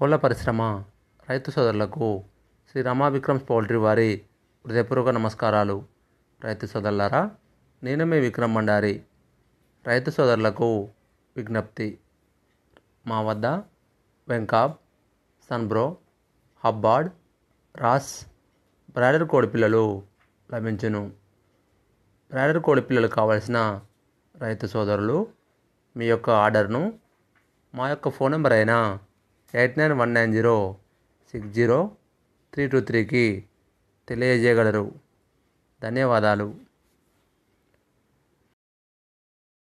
కోళ్ళ పరిశ్రమ రైతు సోదరులకు శ్రీ రమా పౌల్ట్రీ వారి హృదయపూర్వక నమస్కారాలు రైతు సోదరులారా నేను మీ విక్రమ్ మండారి రైతు సోదరులకు విజ్ఞప్తి మా వద్ద వెంకాబ్ సన్బ్రో హబ్బార్డ్ రాస్ బ్రాయిలర్ కోడి పిల్లలు లభించును బ్రాయిలర్ కోడి పిల్లలు కావలసిన రైతు సోదరులు మీ యొక్క ఆర్డర్ను మా యొక్క ఫోన్ నెంబర్ అయినా eight nine one nine zero six zero three two త్రీకి తెలియజేయగలరు ధన్యవాదాలు